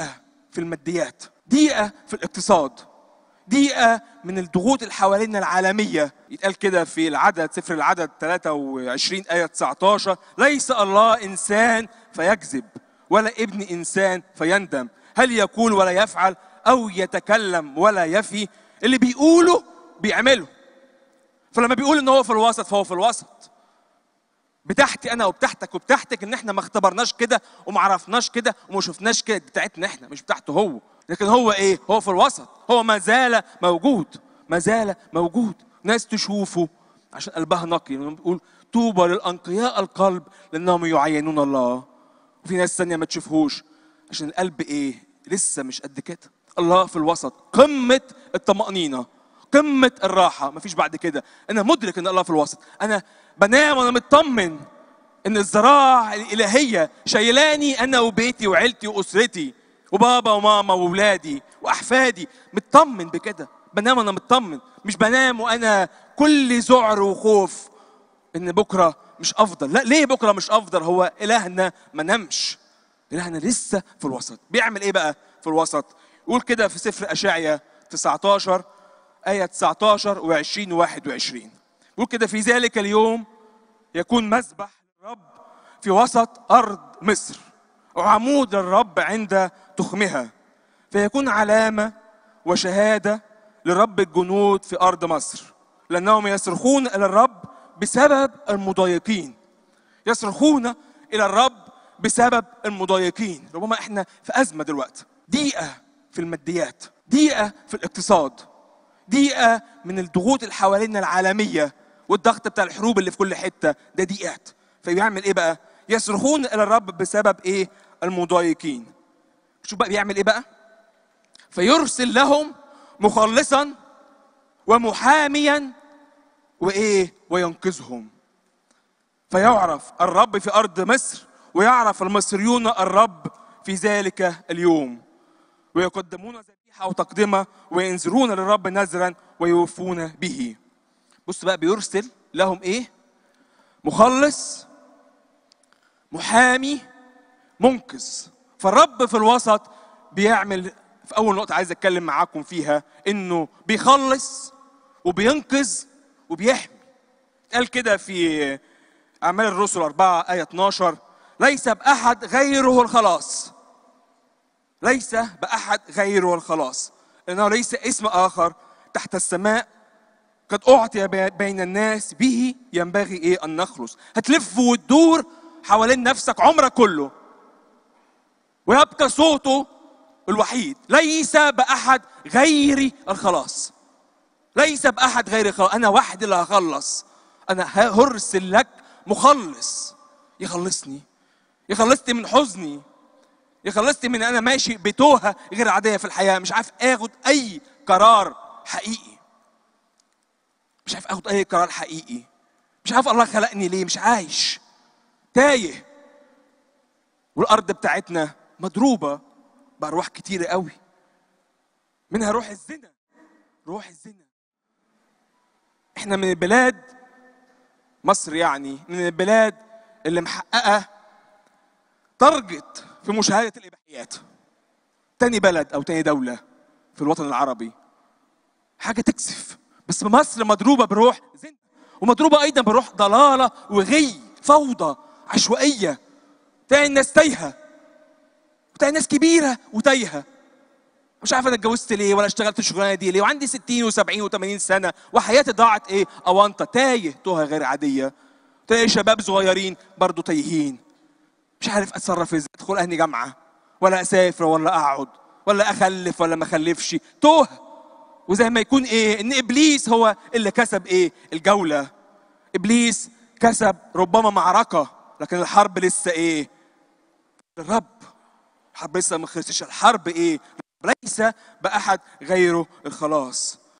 ضيقه في الماديات ضيقه في الاقتصاد ضيقه من الضغوط اللي حوالينا العالميه يتقال كده في العدد سفر العدد 23 ايه 19 ليس الله انسان فيكذب ولا ابن انسان فيندم هل يقول ولا يفعل او يتكلم ولا يفي اللي بيقوله بيعمله فلما بيقول ان هو في الوسط فهو في الوسط بتاعتي انا وبتاعتك وبتاعتك ان احنا ما اختبرناش كده وما عرفناش كده وما شفناش كده بتاعتنا احنا مش بتاعته هو لكن هو ايه هو في الوسط هو ما زال موجود ما زال موجود ناس تشوفه عشان قلبها نقي بيقول طوبى للانقياء القلب لانهم يعينون الله وفي ناس ثانيه ما تشوفهوش عشان القلب ايه لسه مش قد كده الله في الوسط قمه الطمانينه قمه الراحه مفيش بعد كده انا مدرك ان الله في الوسط انا بنام وانا مطمن ان الزراعه الالهيه شايلاني انا وبيتي وعيلتي واسرتي وبابا وماما واولادي واحفادي مطمن بكده بنام وانا مطمن مش بنام وانا كل ذعر وخوف ان بكره مش افضل لا ليه بكره مش افضل هو الهنا ما نامش الهنا لسه في الوسط بيعمل ايه بقى في الوسط يقول كده في سفر اشعيا 19 آية 19 و20 و21 بيقول كده في ذلك اليوم يكون مذبح للرب في وسط أرض مصر وعمود الرب عند تخمها فيكون علامة وشهادة لرب الجنود في أرض مصر لأنهم يصرخون إلى الرب بسبب المضايقين يصرخون إلى الرب بسبب المضايقين ربما إحنا في أزمة دلوقتي ضيقة في الماديات ضيقة في الاقتصاد دقيقه من الضغوط اللي حوالينا العالميه والضغط بتاع الحروب اللي في كل حته ده دقيقات فبيعمل ايه بقى يصرخون الى الرب بسبب ايه المضايقين شوف بقى بيعمل ايه بقى فيرسل لهم مخلصا ومحاميا وايه وينقذهم فيعرف الرب في ارض مصر ويعرف المصريون الرب في ذلك اليوم ويقدمون أو تقدمة وينذرون للرب نذرا ويوفون به بص بقى بيرسل لهم إيه مخلص محامي منقذ فالرب في الوسط بيعمل في أول نقطة عايز أتكلم معاكم فيها إنه بيخلص وبينقذ وبيحمي قال كده في أعمال الرسل 4 آية 12 ليس بأحد غيره الخلاص ليس بأحد غيره الخلاص لأنه ليس اسم آخر تحت السماء قد أعطي بين الناس به ينبغي إيه أن نخلص هتلف وتدور حوالين نفسك عمرك كله ويبقى صوته الوحيد ليس بأحد غيري الخلاص ليس بأحد غيري الخلاص أنا وحدي اللي هخلص أنا هرسل لك مخلص يخلصني يخلصني من حزني يخلصني من انا ماشي بتوهه غير عاديه في الحياه مش عارف اخد اي قرار حقيقي مش عارف اخد اي قرار حقيقي مش عارف الله خلقني ليه مش عايش تايه والارض بتاعتنا مضروبه بارواح كتيره قوي منها روح الزنا روح الزنا احنا من البلاد مصر يعني من البلاد اللي محققه تارجت في مشاهدة الإباحيات تاني بلد أو تاني دولة في الوطن العربي حاجة تكسف بس مصر مضروبة بروح زنا ومضروبة أيضا بروح ضلالة وغي فوضى عشوائية تلاقي الناس تايهة وتلاقي ناس كبيرة وتايهة مش عارف انا اتجوزت ليه ولا اشتغلت الشغلانه دي ليه وعندي 60 و70 و80 سنه وحياتي ضاعت ايه اونطه تايه توها غير عاديه تلاقي شباب صغيرين برضه تايهين مش عارف اتصرف ازاي ادخل اهني جامعه ولا اسافر ولا اقعد ولا اخلف ولا ما اخلفش توه وزي ما يكون ايه ان ابليس هو اللي كسب ايه الجوله ابليس كسب ربما معركه لكن الحرب لسه ايه الرب الحرب لسه ما خلصتش الحرب ايه ليس باحد غيره الخلاص